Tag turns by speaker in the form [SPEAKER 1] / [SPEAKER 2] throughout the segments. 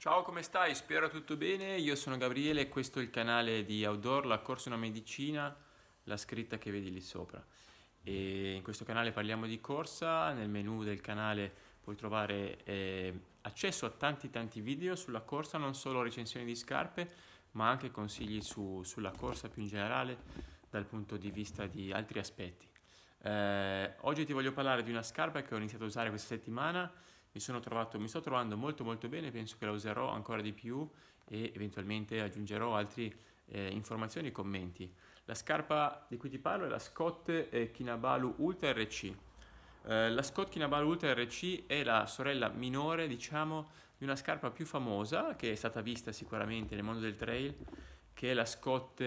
[SPEAKER 1] Ciao, come stai? Spero tutto bene. Io sono Gabriele e questo è il canale di Outdoor, la corsa una medicina, la scritta che vedi lì sopra. E in questo canale parliamo di corsa, nel menu del canale puoi trovare eh, accesso a tanti tanti video sulla corsa, non solo recensioni di scarpe, ma anche consigli su, sulla corsa più in generale dal punto di vista di altri aspetti. Eh, oggi ti voglio parlare di una scarpa che ho iniziato a usare questa settimana mi sono trovato, mi sto trovando molto molto bene, penso che la userò ancora di più e eventualmente aggiungerò altre eh, informazioni e commenti. La scarpa di cui ti parlo è la Scott eh, Kinabalu Ultra RC. Eh, la Scott Kinabalu Ultra RC è la sorella minore, diciamo, di una scarpa più famosa che è stata vista sicuramente nel mondo del trail, che è la Scott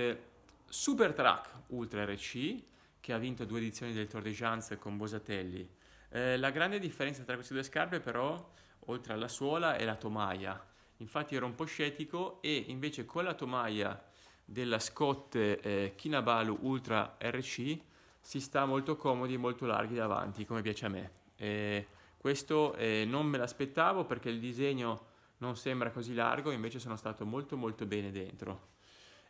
[SPEAKER 1] Super Track Ultra RC, che ha vinto due edizioni del Tour de Jans con Bosatelli eh, la grande differenza tra queste due scarpe però, oltre alla suola, è la tomaia. Infatti ero un po' scettico e invece con la tomaia della Scott eh, Kinabalu Ultra RC si sta molto comodi e molto larghi davanti, come piace a me. E questo eh, non me l'aspettavo perché il disegno non sembra così largo, invece sono stato molto molto bene dentro.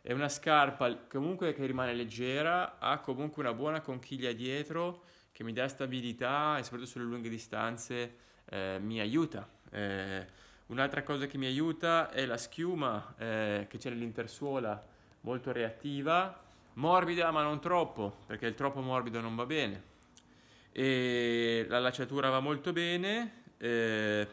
[SPEAKER 1] È una scarpa comunque che rimane leggera, ha comunque una buona conchiglia dietro, che mi dà stabilità e soprattutto sulle lunghe distanze eh, mi aiuta. Eh, un'altra cosa che mi aiuta è la schiuma eh, che c'è nell'intersuola, molto reattiva, morbida ma non troppo, perché il troppo morbido non va bene. E la lacciatura va molto bene, eh,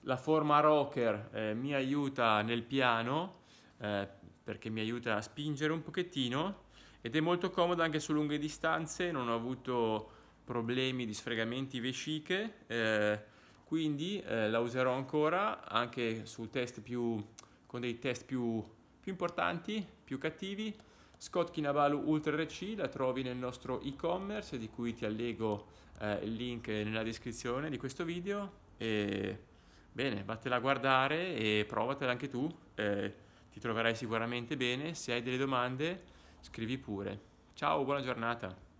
[SPEAKER 1] la forma rocker eh, mi aiuta nel piano eh, perché mi aiuta a spingere un pochettino ed è molto comoda anche su lunghe distanze, non ho avuto problemi di sfregamenti vesciche, eh, quindi eh, la userò ancora anche su test più, con dei test più, più importanti, più cattivi. Scott Kinabalu Ultra RC la trovi nel nostro e-commerce di cui ti allego eh, il link nella descrizione di questo video e bene, vattela a guardare e provatela anche tu, eh, ti troverai sicuramente bene, se hai delle domande scrivi pure. Ciao, buona giornata!